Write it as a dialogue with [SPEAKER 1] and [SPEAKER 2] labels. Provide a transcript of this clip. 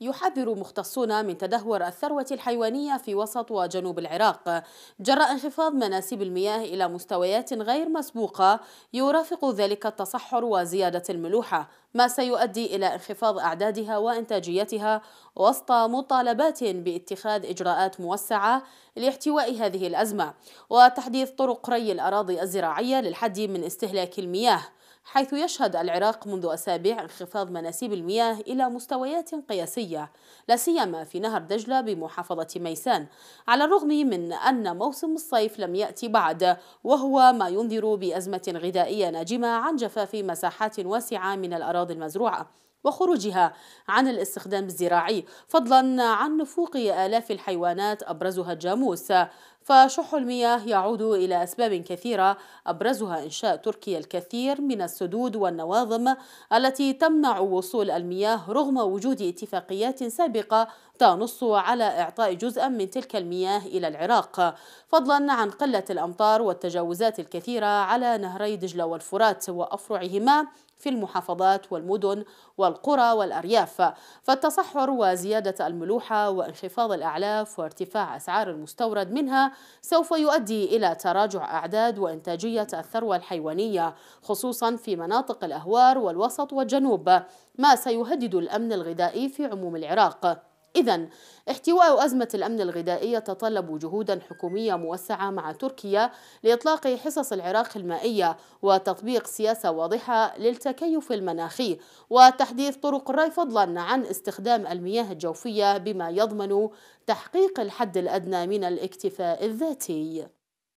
[SPEAKER 1] يحذر مختصون من تدهور الثروة الحيوانية في وسط وجنوب العراق جراء انخفاض مناسيب المياه إلى مستويات غير مسبوقة يرافق ذلك التصحر وزيادة الملوحة ما سيؤدي إلى انخفاض أعدادها وإنتاجيتها وسط مطالبات باتخاذ إجراءات موسعة لاحتواء هذه الأزمة وتحديث طرق ري الأراضي الزراعية للحد من استهلاك المياه حيث يشهد العراق منذ أسابيع انخفاض مناسيب المياه إلى مستويات قياسية الصحية لا سيما في نهر دجلة بمحافظة ميسان على الرغم من أن موسم الصيف لم يأتي بعد وهو ما ينذر بأزمة غذائية ناجمة عن جفاف مساحات واسعة من الأراضي المزروعة وخروجها عن الاستخدام الزراعي فضلا عن نفوق آلاف الحيوانات أبرزها الجاموس فشح المياه يعود إلى أسباب كثيرة أبرزها إنشاء تركيا الكثير من السدود والنواظم التي تمنع وصول المياه رغم وجود اتفاقيات سابقة تنص على إعطاء جزءا من تلك المياه إلى العراق فضلا عن قلة الأمطار والتجاوزات الكثيرة على نهري دجلة والفرات وأفرعهما في المحافظات والمدن والقرى والأرياف فالتصحر وزيادة الملوحة وانخفاض الأعلاف وارتفاع أسعار المستورد منها سوف يؤدي إلى تراجع أعداد وإنتاجية الثروة الحيوانية خصوصا في مناطق الأهوار والوسط والجنوب ما سيهدد الأمن الغذائي في عموم العراق إذا احتواء أزمة الأمن الغذائي يتطلب جهودا حكومية موسعة مع تركيا لإطلاق حصص العراق المائية وتطبيق سياسة واضحة للتكيف المناخي وتحديث طرق الري فضلا عن استخدام المياه الجوفية بما يضمن تحقيق الحد الأدنى من الاكتفاء الذاتي